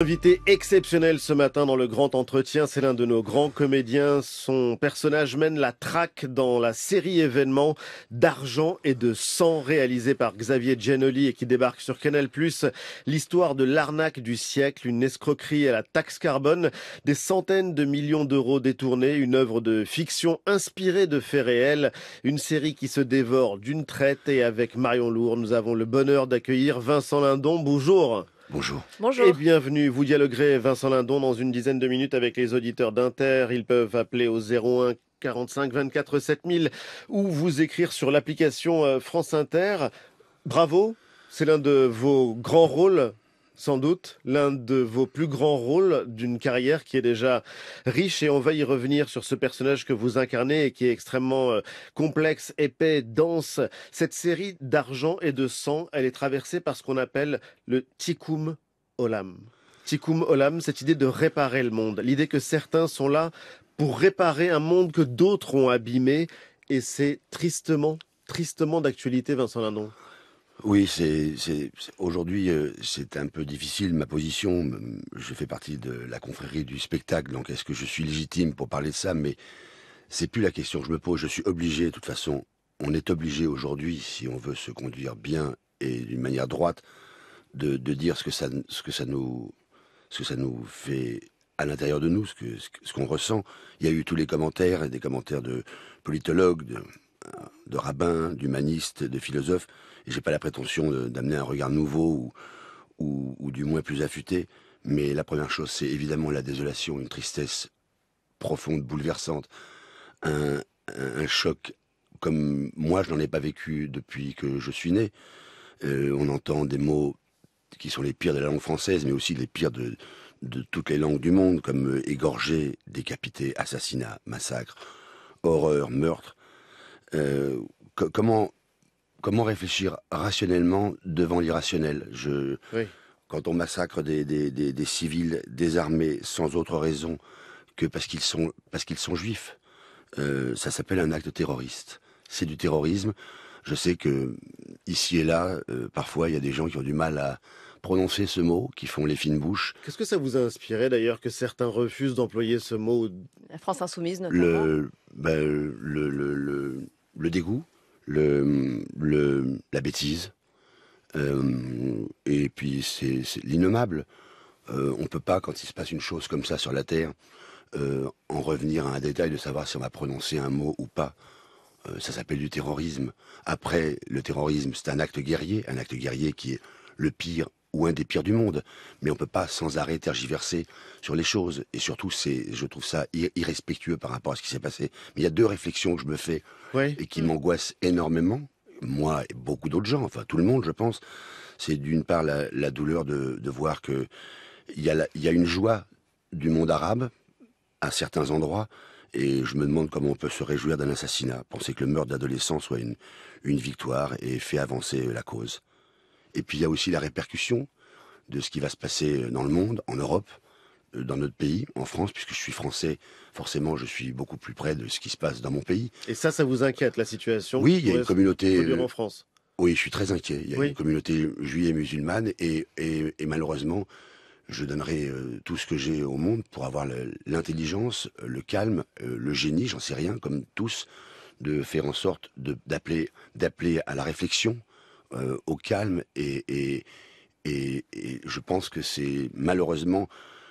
Invité exceptionnel ce matin dans le grand entretien, c'est l'un de nos grands comédiens. Son personnage mène la traque dans la série événement d'argent et de sang réalisée par Xavier Giannoli et qui débarque sur Canal+. L'histoire de l'arnaque du siècle, une escroquerie à la taxe carbone, des centaines de millions d'euros détournés, une œuvre de fiction inspirée de faits réels, une série qui se dévore d'une traite et avec Marion Lourd, nous avons le bonheur d'accueillir Vincent Lindon. Bonjour. Bonjour. Bonjour. Et bienvenue. Vous dialoguerez, Vincent Lindon, dans une dizaine de minutes avec les auditeurs d'Inter. Ils peuvent appeler au 01 45 24 7000 ou vous écrire sur l'application euh, France Inter. Bravo. C'est l'un de vos grands rôles sans doute l'un de vos plus grands rôles d'une carrière qui est déjà riche et on va y revenir sur ce personnage que vous incarnez et qui est extrêmement euh, complexe, épais, dense. Cette série d'argent et de sang, elle est traversée par ce qu'on appelle le Tikkum olam. Tikkum olam, cette idée de réparer le monde, l'idée que certains sont là pour réparer un monde que d'autres ont abîmé et c'est tristement, tristement d'actualité Vincent Lannon oui, c'est aujourd'hui euh, c'est un peu difficile ma position. Je fais partie de la confrérie du spectacle, donc est-ce que je suis légitime pour parler de ça Mais c'est plus la question que je me pose. Je suis obligé, de toute façon, on est obligé aujourd'hui, si on veut se conduire bien et d'une manière droite, de, dire ce que ça, ce que ça nous, ce que ça nous fait à l'intérieur de nous, ce qu'on ressent. Il y a eu tous les commentaires et des commentaires de politologues, de de rabbin, d'humaniste, de philosophe, et j'ai pas la prétention d'amener un regard nouveau ou, du moins plus affûté, mais la première chose, c'est évidemment la désolation, une tristesse profonde, bouleversante, un, choc comme moi je n'en ai pas vécu depuis que je suis né. Euh, on entend des mots qui sont les pires de la langue française, mais aussi les pires de, de toutes les langues du monde, comme égorger, décapiter, assassinat, massacre, horreur, meurtre. Euh, comment, comment réfléchir rationnellement devant l'irrationnel Quand on massacre des, civils, désarmés sans autre raison que parce qu'ils sont, parce sont juifs, euh, ça s'appelle un acte terroriste. C'est du terrorisme. Je sais que mm, ici et là, euh, parfois, il y a des gens qui ont du mal à prononcer ce mot, qui font les fines bouches. Qu'est-ce que ça vous a inspiré d'ailleurs que certains refusent d'employer ce mot La France insoumise notamment. le, ben, le le dégoût, le, la bêtise, euh, et puis c'est l'innommable. Euh, on ne peut pas, quand il se passe une chose comme ça sur la Terre, euh, en revenir à un détail de savoir si on va prononcer un mot ou pas. ça s'appelle du terrorisme. Après, le terrorisme, c'est un acte guerrier, un acte guerrier qui est le pire ou un des pires du monde. Mais on ne peut pas sans arrêt tergiverser sur les choses. Et surtout, c'est, je trouve ça irrespectueux par rapport à ce qui s'est passé. Mais il y a deux réflexions que je me fais et qui m'angoissent énormément, moi et beaucoup d'autres gens, enfin tout le monde, je pense. C'est d'une part la, douleur de, voir que il y, a une joie du monde arabe à certains endroits. Et je me demande comment on peut se réjouir d'un assassinat, penser que le meurtre d'adolescents soit une victoire et fait avancer la cause. Et puis il y a aussi la répercussion de ce qui va se passer euh, dans le monde, en Europe, euh, dans notre pays, en France, puisque je suis français, forcément, je suis beaucoup plus près de ce qui se passe dans mon pays. Et ça, ça vous inquiète, la situation Oui, il y a une communauté... Euh, en France Oui, je suis très inquiet. Il y a une communauté juive et musulmane, et, malheureusement, je donnerai tout ce que j'ai au monde pour avoir l'intelligence, le calme, le génie, j'en sais rien, comme tous, de faire en sorte d'appeler à la réflexion, euh, au calme et, et, et, je pense que c'est malheureusement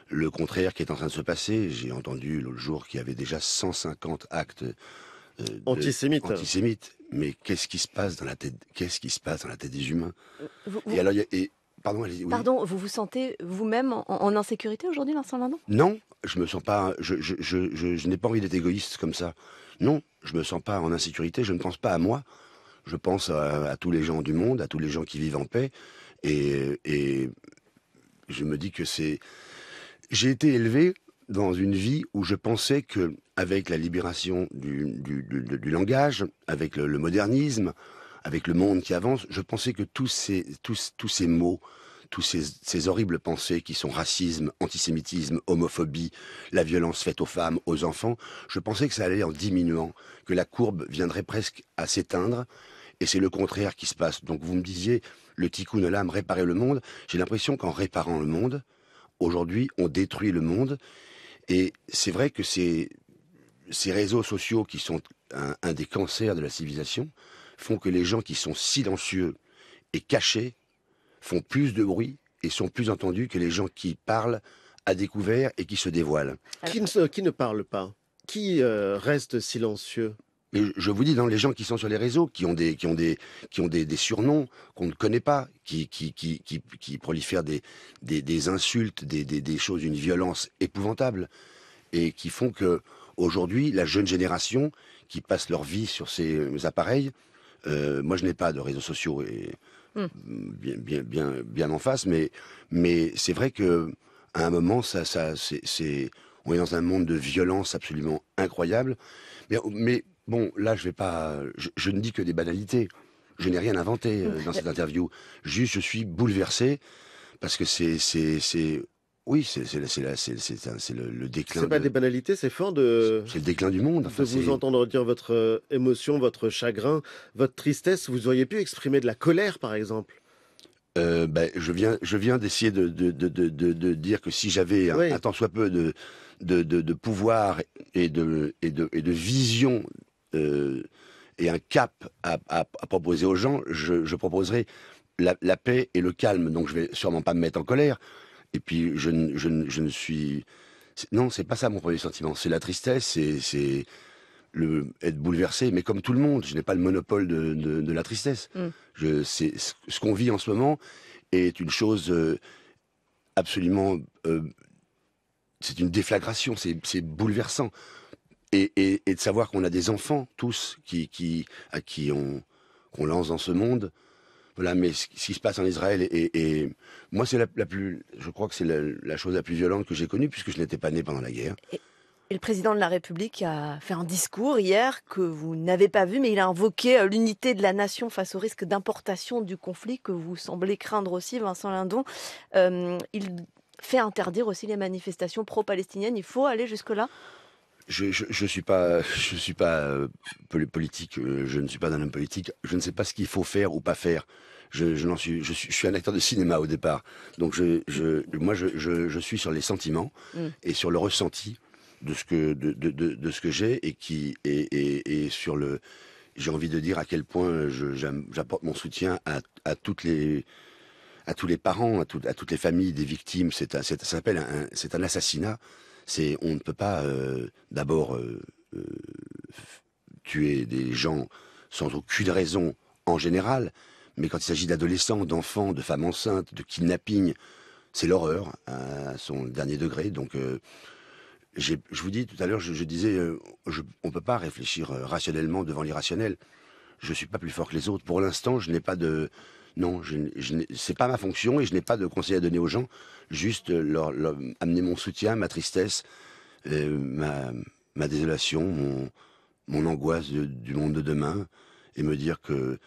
le contraire qui est en train de se passer. J'ai entendu l'autre jour qu'il y avait déjà 150 actes euh, antisémites. Mais qu'est-ce qui se passe dans la tête Qu'est-ce qui se passe dans la tête des humains euh, Et alors, et, pardon, pardon, vous vous sentez vous-même en, insécurité aujourd'hui, Vincent Lindon Non, je me sens pas. Je, je, je, je n'ai pas envie d'être égoïste comme ça. Non, je me sens pas en insécurité. Je ne pense pas à moi. Je pense à, tous les gens du monde, à tous les gens qui vivent en paix. Et, je me dis que c'est. J'ai été élevé dans une vie où je pensais que, avec la libération du, langage, avec le, le, modernisme, avec le monde qui avance, je pensais que tous ces, tous, tous ces mots, tous ces, ces, horribles pensées qui sont racisme, antisémitisme, homophobie, la violence faite aux femmes, aux enfants, je pensais que ça allait en diminuant, que la courbe viendrait presque à s'éteindre et c'est le contraire qui se passe. Donc vous me disiez, le tikkun l'âme, réparer le monde. J'ai l'impression qu'en réparant le monde, aujourd'hui, on détruit le monde. Et c'est vrai que ces, réseaux sociaux qui sont un, des cancers de la civilisation font que les gens qui sont silencieux et cachés font plus de bruit et sont plus entendus que les gens qui parlent à découvert et qui se dévoilent. Qui ne, qui ne parle pas Qui euh, reste silencieux je vous dis, dans les gens qui sont sur les réseaux, qui ont des, qui ont des, qui ont des, surnoms qu'on ne connaît pas, qui, qui, prolifèrent des, des, insultes, des, choses une violence épouvantable, et qui font que aujourd'hui, la jeune génération qui passe leur vie sur ces euh, appareils, euh, moi je n'ai pas de réseaux sociaux hmm. bien, bien, en face, mais, mais c'est vrai que à un moment, ça, ça, c'est, on est dans un monde de violence absolument incroyable, mais, mais Bon, là, je vais pas. Je, ne dis que des banalités. Je n'ai rien inventé euh, dans cette interview. Juste, je suis bouleversé parce que c'est, c'est, Oui, c'est le, le, déclin. C'est pas des banalités, c'est fort de. C'est le déclin du monde. de vous entendre dire votre euh, émotion, votre chagrin, votre tristesse. Vous auriez pu exprimer de la colère, par exemple. Euh, ben, je viens, je viens d'essayer de, de, dire que si j'avais un, tant soit peu de, de, pouvoir et et de vision euh, et un cap à, proposer aux gens, je, proposerai la, paix et le calme. Donc je vais sûrement pas me mettre en colère. Et puis je, je, ne suis non, c'est pas ça mon premier sentiment. C'est la tristesse, c'est être bouleversé. Mais comme tout le monde, je n'ai pas le monopole de, la tristesse. Mm. ce qu'on vit en ce moment est une chose euh, absolument. Euh, c'est une déflagration, c'est bouleversant et, de savoir qu'on a des enfants, tous, qui, qui à qui on, qu'on lance dans ce monde. Voilà, mais ce, qui se passe en Israël, et, moi, c'est la, plus, je crois que c'est la, chose la plus violente que j'ai connue, puisque je n'étais pas né pendant la guerre. Et, le président de la République a fait un discours hier que vous n'avez pas vu, mais il a invoqué euh, l'unité de la nation face au risque d'importation du conflit que vous semblez craindre aussi, Vincent Lindon. Euh, il fait interdire aussi les manifestations pro-palestiniennes. Il faut aller jusque-là je, ne suis pas, je suis pas euh, politique. Euh, je ne suis pas un homme politique. Je ne sais pas ce qu'il faut faire ou pas faire. Je, je, suis, je, suis, un acteur de cinéma au départ. Donc je, moi, je, suis sur les sentiments mm. et sur le ressenti de ce que, de, ce que j'ai et qui et, sur le. J'ai envie de dire à quel point j'apporte mon soutien à, toutes les à tous les parents, à, à toutes les familles des victimes. C'est ça s'appelle un, un assassinat. C'est on ne peut pas euh, d'abord euh, euh, tuer des gens sans aucune raison en général, mais quand il s'agit d'adolescents, d'enfants, de femmes enceintes, de kidnapping, c'est l'horreur à son dernier degré. Donc je vous dis tout à l'heure, je, disais, on ne peut pas réfléchir rationnellement devant l'irrationnel. Je ne suis pas plus fort que les autres. Pour l'instant, je n'ai pas de, non, je, je c'est pas ma fonction et je n'ai pas de conseil à donner aux gens. Juste euh, leur, amener mon soutien, ma tristesse, euh, ma, ma, désolation, mon, angoisse du monde de demain et me dire que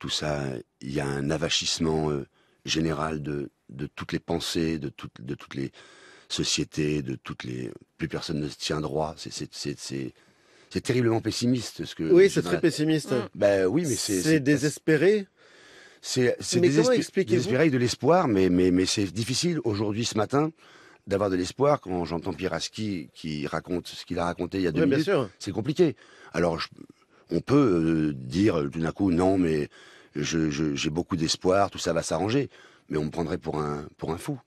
tout ça, il y a un avachissement euh, général de, toutes les pensées, de, de toutes les sociétés, de toutes les. Plus personne ne se tient droit. C'est terriblement pessimiste. Ce que oui, c'est très pessimiste. Ben oui, mais C'est désespéré. C'est désespéré de l'espoir, mais, mais, mais c'est difficile aujourd'hui, ce matin, d'avoir de l'espoir quand j'entends Piraski qui raconte ce qu'il a raconté il y a deux oui, minutes. C'est compliqué. Alors, on peut euh, dire tout d'un coup, non, mais j'ai beaucoup d'espoir, tout ça va s'arranger mais on me prendrait pour un, pour un fou.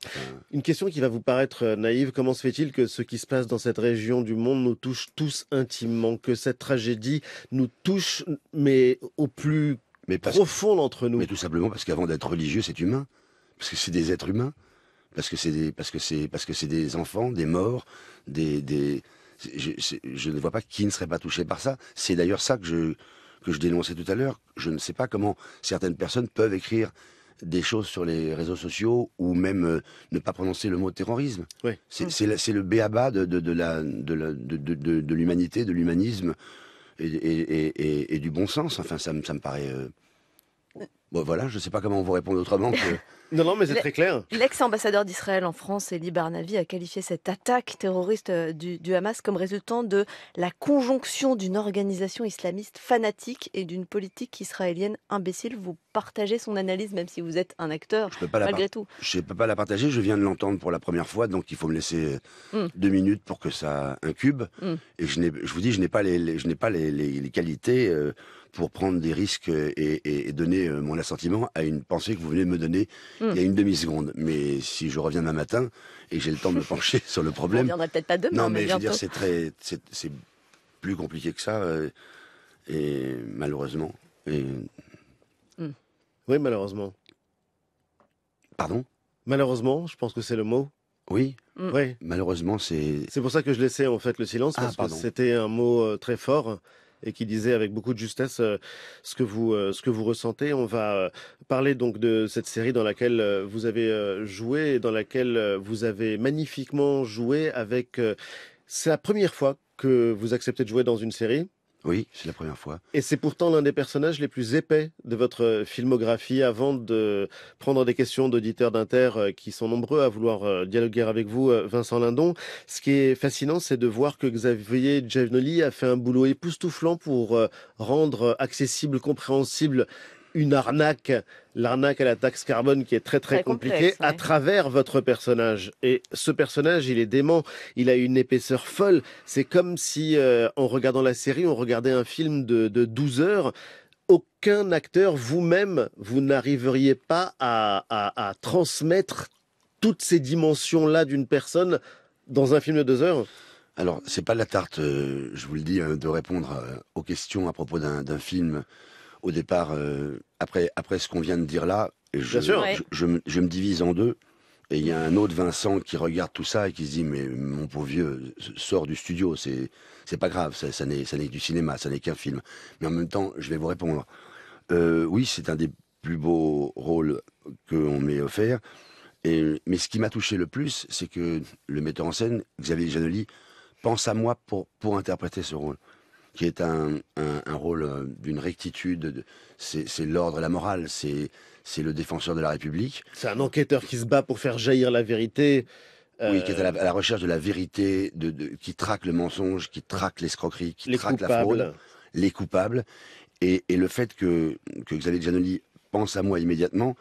Une question qui va vous paraître euh, naïve, comment se fait-il que ce qui se passe dans cette région du monde nous touche tous intimement, que cette tragédie nous touche, mais au plus mais profonde entre nous. Mais tout simplement parce qu'avant d'être religieux, c'est humain. Parce que c'est des êtres humains. Parce que c'est des, parce que c'est, parce que c'est des enfants, des morts, des, des, je, ne vois pas qui ne serait pas touché par ça. C'est d'ailleurs ça que je, que je dénonçais tout à l'heure. Je ne sais pas comment certaines personnes peuvent écrire des choses sur les réseaux sociaux ou même euh, ne pas prononcer le mot terrorisme. Oui. C'est mmh. le béaba de, de, de l'humanité, de l'humanisme et, du bon sens. Enfin, ça, me, paraît. Euh, euh. Bon, voilà, je ne sais pas comment vous répondre autrement que. Non, non, mais c'est très clair. L'ex-ambassadeur d'Israël en France, Eli Barnavi, a qualifié cette attaque terroriste euh, du, Hamas comme résultant de la conjonction d'une organisation islamiste fanatique et d'une politique israélienne imbécile. Vous partagez son analyse, même si vous êtes un acteur, je malgré tout. Je ne peux pas la partager, je viens de l'entendre pour la première fois, donc il faut me laisser euh, mm. deux minutes pour que ça incube. Mm. Et je, je, vous dis, je n'ai pas les, je pas les, qualités. Euh, pour prendre des risques et, et, donner mon assentiment à une pensée que vous venez de me donner Hmm. il y a une demi-seconde. Mais si je reviens demain matin et j'ai le temps de me pencher sur le problème. On peut-être pas demain. Non, mais, je veux dire, c'est très. C'est plus compliqué que ça. Euh, et malheureusement. Hmm. Oui, malheureusement. Pardon Malheureusement, je pense que c'est le mot. Oui. Hmm. oui. Malheureusement, c'est. C'est pour ça que je laissais en fait le silence, ah, parce que c'était un mot euh, très fort et qui disait avec beaucoup de justesse euh, ce que vous euh, ce que vous ressentez. On va euh, parler donc de cette série dans laquelle vous avez joué dans laquelle vous avez magnifiquement joué avec. C'est la première fois que vous acceptez de jouer dans une série. Oui, c'est la première fois. Et c'est pourtant l'un des personnages les plus épais de votre filmographie. Avant de prendre des questions d'auditeurs d'Inter euh, qui sont nombreux à vouloir euh, dialoguer avec vous, euh, Vincent Lindon, ce qui est fascinant, c'est de voir que Xavier Giavenoli a fait un boulot époustouflant pour rendre accessible, compréhensible une arnaque, l'arnaque à la taxe carbone qui est très très, compliquée, à travers votre personnage. Et ce personnage, il est dément, il a une épaisseur folle. C'est comme si, euh, en regardant la série, on regardait un film de, de 12 heures aucun acteur, vous-même, vous, n'arriveriez pas à, transmettre toutes ces dimensions-là d'une personne dans un film de deux heures Alors, c'est pas la tarte, euh, je vous le dis, hein, de répondre euh, aux questions à propos d'un film au départ, euh, après, après ce qu'on vient de dire là, je, me, divise en deux. Et il y a un autre Vincent qui regarde tout ça et qui se dit mais mon pauvre vieux sort du studio c'est c'est pas grave ça, n'est ça n'est du cinéma ça n'est qu'un film mais en même temps je vais vous répondre euh, oui c'est un des plus beaux rôles qu'on m'ait offert et, mais ce qui m'a touché le plus c'est que le metteur en scène Xavier Janoli pense à moi pour pour interpréter ce rôle qui est un, un, rôle euh, d'une rectitude. C'est l'ordre et la morale. C'est le défenseur de la République. C'est un enquêteur qui se bat pour faire jaillir la vérité. Euh, oui, qui est à la, recherche de la vérité, de, qui traque le mensonge, qui traque l'escroquerie, qui traque la fraude, les coupables. Et, et le fait que, que Xavier Giannoli pense à moi immédiatement,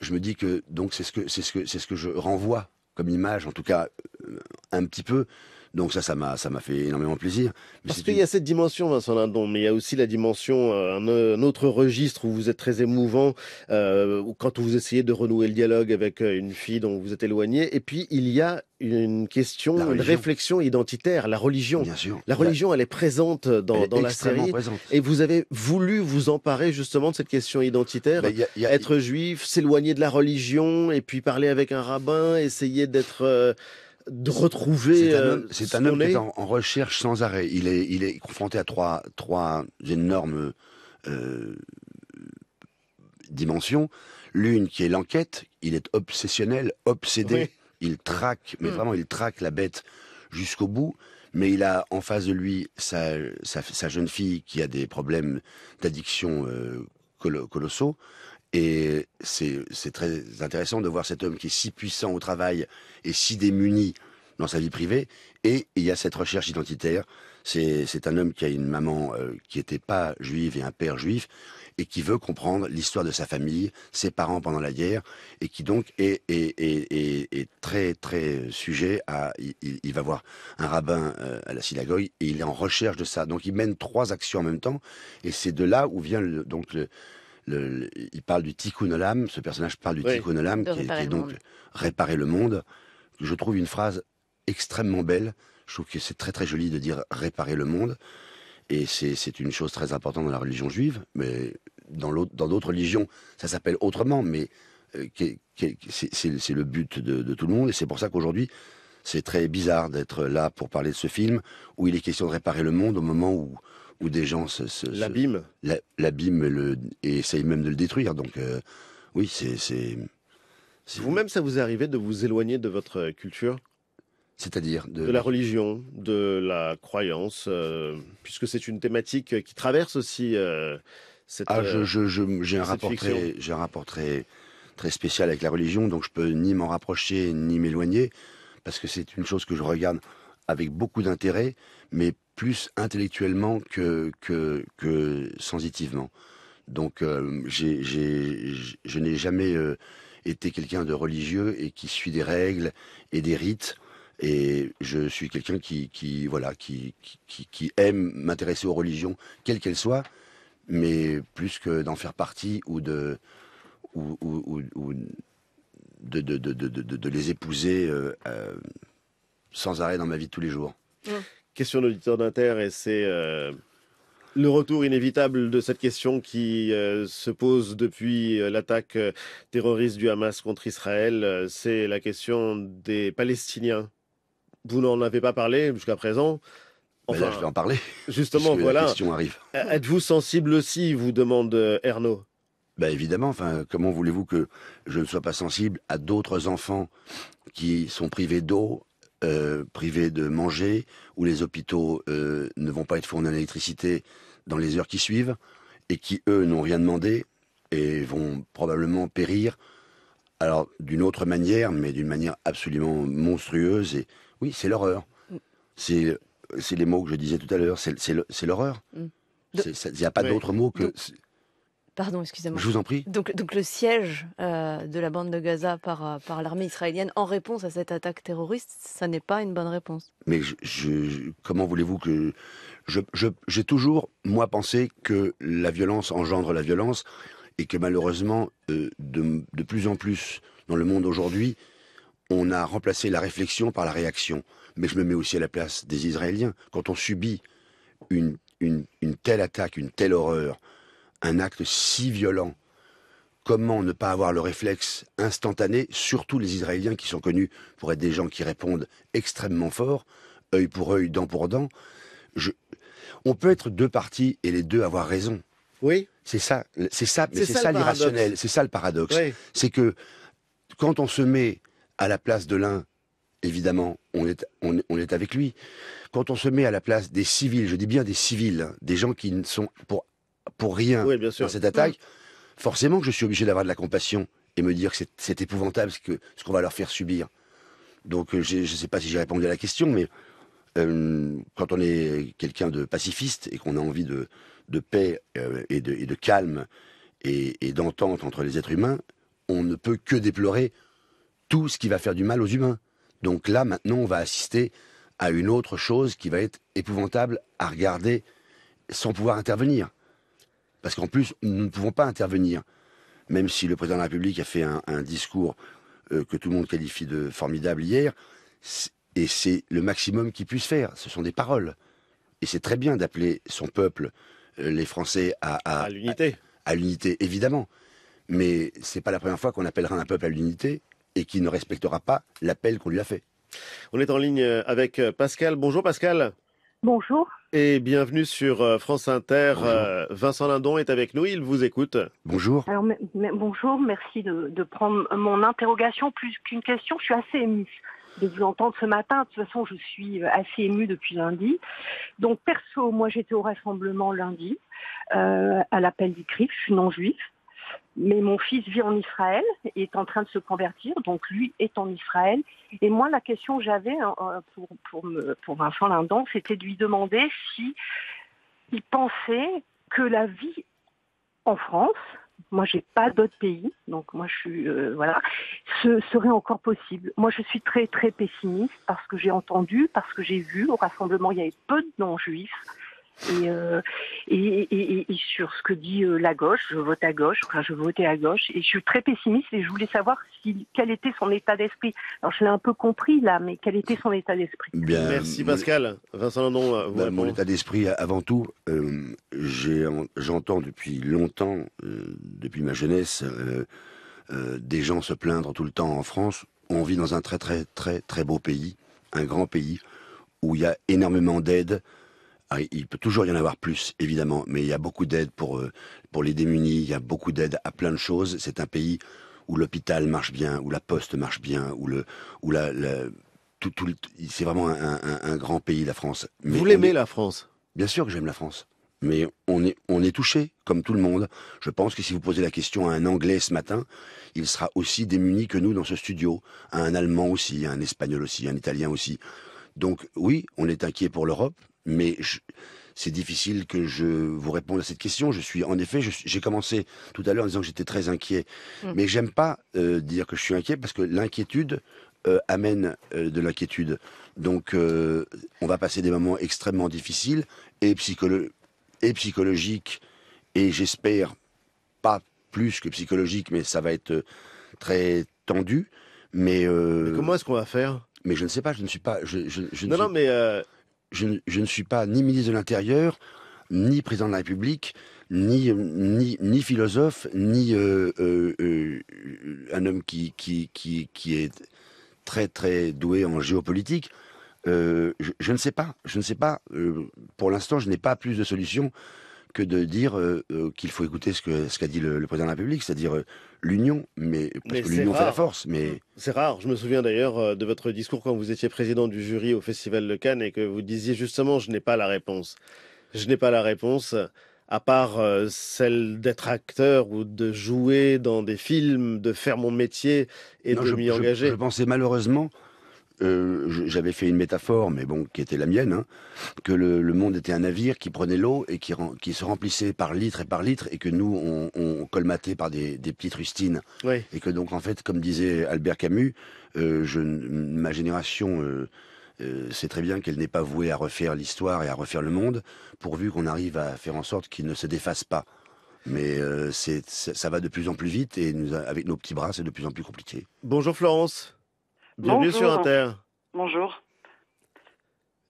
je me dis que donc c'est ce que c'est ce que c'est ce que je renvoie comme image, en tout cas euh, un petit peu donc ça, ça m'a, ça m'a fait énormément plaisir. Mais Parce qu'il y a cette dimension, Vincent Lindon, mais il y a aussi la dimension, euh, un, autre registre où vous êtes très émouvant euh, quand vous essayez de renouer le dialogue avec euh, une fille dont vous êtes éloigné. Et puis il y a une question, une réflexion identitaire, la religion. Bien sûr. La religion, elle est présente dans, dans la série. Présente. Et vous avez voulu vous emparer justement de cette question identitaire, ben, être juif, s'éloigner de la religion, et puis parler avec un rabbin, essayer d'être... Euh, de retrouver. C'est un euh, homme, qui est en, recherche sans arrêt. Il est, il est confronté à trois, trois énormes euh, dimensions. L'une qui est l'enquête. Il est obsessionnel, obsédé. Il traque, mais hmm. vraiment, il traque la bête jusqu'au bout. Mais il a en face de lui sa, jeune fille qui a des problèmes d'addiction euh, colossaux. Et c'est très intéressant de voir cet homme qui est si puissant au travail et si démuni dans sa vie privée. Et il y a cette recherche identitaire. C'est un homme qui a une maman euh, qui n'était pas juive et un père juif et qui veut comprendre l'histoire de sa famille, ses parents pendant la guerre et qui donc est, est, est, est très très sujet à. Il, va voir un rabbin euh, à la synagogue et il est en recherche de ça. Donc il mène trois actions en même temps et c'est de là où vient donc le, il parle du Tikkun Olam, ce personnage parle du Tikkun Olam, qui, est, donc réparer le monde. Je trouve une phrase extrêmement belle. Je trouve que c'est très très joli de dire réparer le monde. Et c'est une chose très importante dans la religion juive, mais dans d'autres religions, ça s'appelle autrement, mais euh, c'est le but de tout le monde. Et c'est pour ça qu'aujourd'hui, c'est très bizarre d'être là pour parler de ce film où il est question de réparer le monde au moment où où des gens se, se l'abîme le, et essayent même de le détruire. Donc euh, oui, c'est vous-même ça vous est arrivé de vous éloigner de votre culture c'est-à-dire de... la religion, de la croyance, euh, puisque c'est une thématique qui traverse aussi euh, cette. Ah, j'ai je, je, un, rapport très, un rapport très, très spécial avec la religion, donc je peux ni m'en rapprocher ni m'éloigner, parce que c'est une chose que je regarde avec beaucoup d'intérêt, mais plus intellectuellement que, que, que sensitivement. Donc euh, j'ai, je n'ai jamais euh, été quelqu'un de religieux et qui suit des règles et des rites. Et je suis quelqu'un qui, qui voilà, qui, qui, qui aime m'intéresser aux religions, quelles qu'elles soient, mais plus que d'en faire partie ou de, ou, ou, ou, de, de, de, de, les épouser euh, sans arrêt dans ma vie de tous les jours. Mmh. Question d'auditeur d'Inter, et c'est euh, le retour inévitable de cette question qui euh, se pose depuis euh, l'attaque terroriste du Hamas contre Israël. C'est la question des Palestiniens. Vous n'en avez pas parlé jusqu'à présent. Enfin, bah je vais en parler. Justement, voilà. La question arrive. Êtes-vous sensible aussi, vous demande Ernaud ben évidemment, enfin, comment voulez-vous que je ne sois pas sensible à d'autres enfants qui sont privés d'eau, euh, privés de manger, où les hôpitaux euh, ne vont pas être fournis en dans les heures qui suivent, et qui, eux, n'ont rien demandé, et vont probablement périr, alors d'une autre manière, mais d'une manière absolument monstrueuse. Et oui, c'est l'horreur. Mm. C'est les mots que je disais tout à l'heure, c'est l'horreur. Mm. Il n'y a pas d'autre mot que... Pardon, excusez-moi. Je vous en prie. Donc, donc le siège euh, de la bande de Gaza par, euh, par l'armée israélienne en réponse à cette attaque terroriste, ça n'est pas une bonne réponse. Mais comment voulez-vous que... J'ai toujours, moi, pensé que la violence engendre la violence et que malheureusement, euh, de, plus en plus dans le monde aujourd'hui, on a remplacé la réflexion par la réaction. Mais je me mets aussi à la place des Israéliens. Quand on subit une telle attaque, une telle horreur, un acte si violent, comment ne pas avoir le réflexe instantané, surtout les Israéliens qui sont connus pour être des gens qui répondent extrêmement fort, œil pour œil, dent pour dent. On peut être deux parties et les deux avoir raison. Oui. C'est ça, c'est ça, mais c'est ça, l'irrationnel, c'est ça le paradoxe. C'est que quand on se met à la place de l'un, évidemment, on est, on, est avec lui. Quand on se met à la place des civils, je dis bien des civils, hein, des gens qui ne sont pour pour rien dans cette attaque, forcément que je suis obligé d'avoir de la compassion et me dire que c'est épouvantable ce qu'on ce qu'on va leur faire subir. Donc euh, je ne sais pas si j'ai répondu à la question, mais euh, quand on est quelqu'un de pacifiste et qu'on a envie de, de paix euh, et, de, calme et d'entente entre les êtres humains, on ne peut que déplorer tout ce qui va faire du mal aux humains. Donc là, maintenant, on va assister à une autre chose qui va être épouvantable à regarder sans pouvoir intervenir. Parce qu'en plus, nous ne pouvons pas intervenir. Même si le président de la République a fait un, discours euh, que tout le monde qualifie de formidable hier, et c'est le maximum qu'il puisse faire. Ce sont des paroles. Et c'est très bien d'appeler son peuple, euh, les Français, à, l'unité. À, l'unité, évidemment. Mais ce c'est pas la première fois qu'on appellera un peuple à l'unité et qui ne respectera pas l'appel qu'on lui a fait. On est en ligne euh, avec Pascal. Bonjour Pascal. Bonjour. Et bienvenue sur euh, France Inter. Euh, Vincent Lindon est avec nous, il vous écoute. Bonjour. Alors, bonjour, merci de, prendre mon interrogation plus qu'une question. Je suis assez émue de vous entendre ce matin. De toute façon, je suis euh, assez émue depuis lundi. Donc, perso, moi j'étais au rassemblement lundi à l'appel du CRIF, je suis non-juif mais mon fils vit en Israël et est en train de se convertir, donc lui est en Israël. Et moi, la question que j'avais hein, euh, pour, me, pour Vincent Lindon, c'était de lui demander si il pensait que la vie en France, moi j'ai pas d'autres pays, donc moi je suis euh, voilà, ce serait encore possible. Moi je suis très très pessimiste parce que j'ai entendu, parce que j'ai vu au rassemblement il y avait peu de non-juifs. Euh, et, sur ce que dit euh, la gauche, je vote à gauche, enfin je votais à gauche, et je suis très pessimiste et je voulais savoir si, quel était son état d'esprit. Alors je l'ai un peu compris là, mais quel était son état d'esprit Bien, Merci Pascal. Vincent Landon, euh, bah, mon état d'esprit avant tout, j'entends depuis longtemps, depuis ma jeunesse, des gens se plaindre tout le temps en France. On vit dans un très très très très beau pays, un grand pays où il y a énormément d'aide ah, il peut toujours y en avoir plus, évidemment, mais il y a beaucoup d'aide pour, euh, pour les démunis, il y a beaucoup d'aide à plein de choses. C'est un pays où l'hôpital marche bien, où la poste marche bien, où, le, où la, tout, tout c'est vraiment un, grand pays, la France. Vous l'aimez, la France Bien sûr que j'aime la France mais on est, on est touché, comme tout le monde. Je pense que si vous posez la question à un Anglais ce matin, il sera aussi démuni que nous dans ce studio, à un Allemand aussi, à un Espagnol aussi, à un Italien aussi. Donc oui, on est inquiet pour l'Europe, mais c'est difficile que je vous réponde à cette question. Je suis, en effet, j'ai commencé tout à l'heure en disant que j'étais très inquiet, mm. mais j'aime pas euh, dire que je suis inquiet parce que l'inquiétude euh, amène euh, de l'inquiétude. Donc, on va passer des moments extrêmement difficiles et, et psychologiques, et j'espère pas plus que psychologique, mais ça va être très tendu. Mais, comment est-ce qu'on va faire Mais je ne sais pas. Je ne suis pas. Je, je non, non, mais je, ne suis pas ni ministre de l'Intérieur, ni président de la République, ni, ni, ni philosophe, ni euh, euh, euh, un homme qui, qui, qui, est très très doué en géopolitique. Je, je, ne sais pas, je ne sais pas. pour l'instant, je n'ai pas plus de solutions que de dire euh, euh, qu'il faut écouter ce qu'a ce dit le, président de la République, c'est-à-dire euh, l'union, mais parce que l'union fait la force. Mais c'est rare. Je me souviens d'ailleurs de votre discours quand vous étiez président du jury au Festival de Cannes et que vous disiez justement je n'ai pas la réponse. Je n'ai pas la réponse à part celle d'être acteur ou de jouer dans des films, de faire mon métier et de m'y engager. je pensais malheureusement euh, j'avais fait une métaphore, mais bon, qui était la mienne, hein, que le, monde était un navire qui prenait l'eau et qui, se remplissait par litre et par litre, et que nous, on, on colmatait par des, petites rustines. Et que donc, en fait, comme disait Albert Camus, euh, ma génération... Euh, sait très bien qu'elle n'est pas vouée à refaire l'histoire et à refaire le monde, pourvu qu'on arrive à faire en sorte qu'il ne se défasse pas. Mais ça, va de plus en plus vite et avec nos petits bras, c'est de plus en plus compliqué. Bonjour Florence. Bienvenue sur Inter. Bonjour.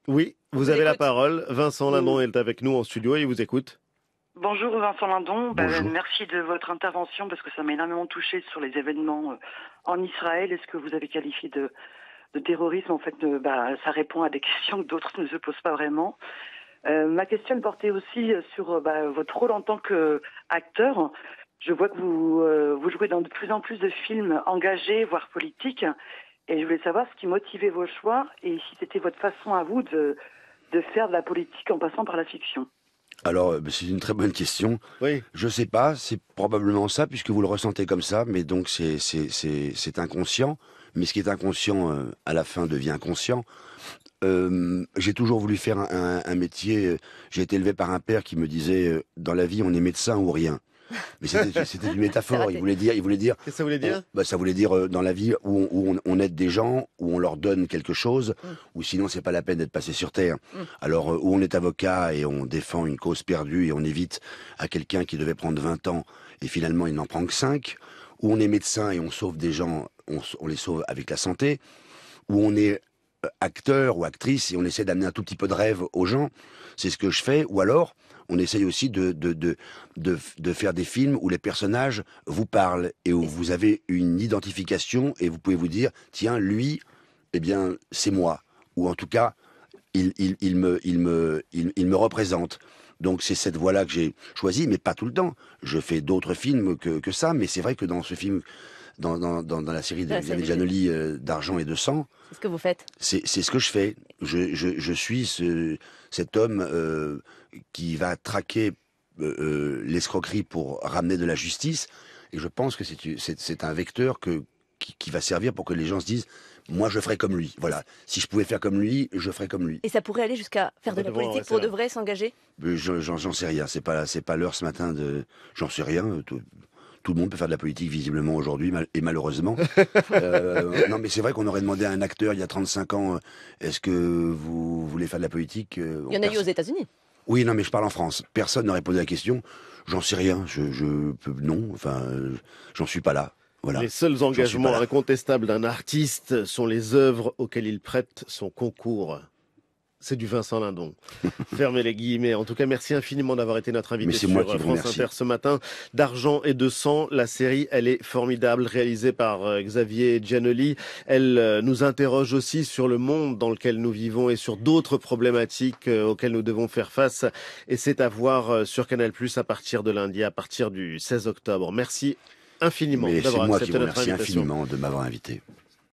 Oui, vous, avez la parole. Vincent Lindon est avec nous en studio et il vous écoute. Bonjour Vincent Lindon, ben, merci de votre intervention parce que ça m'a énormément touché sur les événements euh, en Israël est ce que vous avez qualifié de, terrorisme. En fait, euh, bah, ça répond à des questions que d'autres ne se posent pas vraiment. Euh, ma question portait aussi sur bah, votre rôle en tant qu'acteur. Je vois que vous, vous jouez dans de plus en plus de films engagés, voire politiques. Et je voulais savoir ce qui motivait vos choix et si c'était votre façon à vous de, de faire de la politique en passant par la fiction. Alors, euh, c'est une très bonne question. Oui. Je sais pas, c'est probablement ça, puisque vous le ressentez comme ça, mais donc c'est inconscient. Mais ce qui est inconscient, euh, à la fin, devient conscient. Euh, j'ai toujours voulu faire un métier. J'ai été élevé par un père qui me disait, dans la vie, on est médecin ou rien. Mais c'était une métaphore. il voulait dire, il voulait dire. Qu'est-ce que ça voulait dire bah, ça voulait dire euh, dans la vie où, on, aide des gens, où on leur donne quelque chose, où mm. ou sinon c'est pas la peine d'être passé sur terre. Mm. Alors euh, où on est avocat et on défend une cause perdue et on évite à quelqu'un qui devait prendre 20 ans et finalement il n'en prend que 5, où on est médecin et on sauve des gens, on, on les sauve avec la santé, où on est euh, acteur ou actrice et on essaie d'amener un tout petit peu de rêve aux gens, c'est ce que je fais, ou alors on essaye aussi de, de, faire des films où les personnages vous parlent et où vous avez une identification et vous pouvez vous dire, tiens, lui, eh bien, c'est moi. Ou en tout cas, il, me, il, me, il, me représente. Donc c'est cette voie-là que j'ai choisie, mais pas tout le temps. Je fais d'autres films que, que ça, mais c'est vrai que dans ce film dans, la série de Xavier euh, d'argent et de sang. C'est ce que vous faites. C'est ce que je fais. Je, suis ce, cet homme euh, qui va traquer euh, l'escroquerie pour ramener de la justice. Et je pense que c'est un vecteur que, qui, va servir pour que les gens se disent moi je ferai comme lui. Voilà. Si je pouvais faire comme lui, je ferais comme lui. Et ça pourrait aller jusqu'à faire de, la politique pour de vrai, s'engager J'en sais rien. C'est pas, c'est pas l'heure ce matin de. J'en sais rien. Tout le monde peut faire de la politique visiblement aujourd'hui, et malheureusement. Euh, non, mais c'est vrai qu'on aurait demandé à un acteur il y a 35 ans, euh, est-ce que vous voulez faire de la politique euh, Il y en a eu aux États-Unis. Oui, non, mais je parle en France. Personne n'aurait posé la question. J'en sais rien. Je, je non, enfin, j'en suis pas là. Voilà. Les seuls engagements incontestables d'un artiste sont les œuvres auxquelles il prête son concours c'est du Vincent Lindon. Fermez les guillemets. En tout cas, merci infiniment d'avoir été notre invité sur moi euh, France Inter ce matin. D'argent et de sang, la série, elle est formidable, réalisée par euh, Xavier Giannoli. Elle euh, nous interroge aussi sur le monde dans lequel nous vivons et sur d'autres problématiques auxquelles nous devons faire face. Et c'est à voir sur Canal Plus à partir de lundi, à partir du 16 octobre. Merci infiniment d'avoir accepté notre Merci infiniment de m'avoir invité.